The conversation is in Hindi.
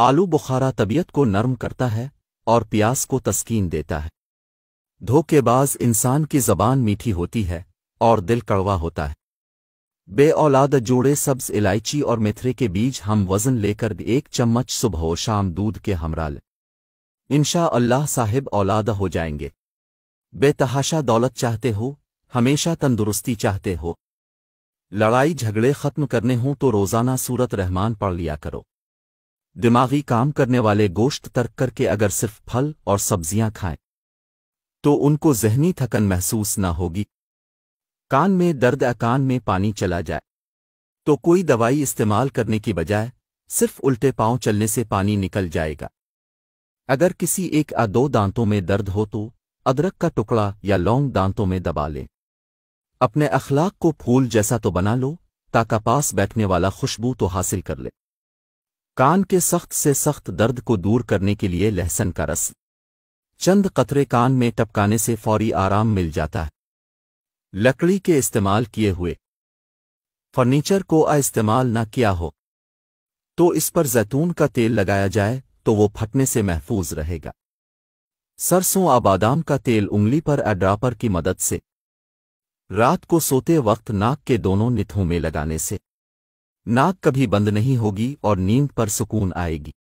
आलू बुखारा तबीयत को नर्म करता है और प्यास को तस्कीन देता है धोखेबाज इंसान की जबान मीठी होती है और दिल कड़वा होता है बे औलाद जोड़े सब्ज इलायची और मेथरे के बीज हम वजन लेकर एक चम्मच सुबह और शाम दूध के हमरा लें इनशा अल्लाह साहिब औलादा हो जाएंगे बेतहाशा दौलत चाहते हो हमेशा तंदुरुस्ती चाहते हो लड़ाई झगड़े खत्म करने हों तो रोज़ाना सूरत रहमान पढ़ लिया करो दिमागी काम करने वाले गोश्त तर्क करके अगर सिर्फ फल और सब्जियां खाएं तो उनको जहनी थकन महसूस न होगी कान में दर्द या कान में पानी चला जाए तो कोई दवाई इस्तेमाल करने की बजाय सिर्फ उल्टे पांव चलने से पानी निकल जाएगा अगर किसी एक या दो दांतों में दर्द हो तो अदरक का टुकड़ा या लौंग दांतों में दबा लें अपने अखलाक को फूल जैसा तो बना लो ताका पास बैठने वाला खुशबू तो हासिल कर ले कान के सख्त से सख्त दर्द को दूर करने के लिए लहसन का रस चंद कतरे कान में टपकाने से फौरी आराम मिल जाता है लकड़ी के इस्तेमाल किए हुए फर्नीचर को इस्तेमाल न किया हो तो इस पर जैतून का तेल लगाया जाए तो वो फटने से महफूज रहेगा सरसों आ बादाम का तेल उंगली पर एड्रापर की मदद से रात को सोते वक्त नाक के दोनों निथों में लगाने से नाक कभी बंद नहीं होगी और नींद पर सुकून आएगी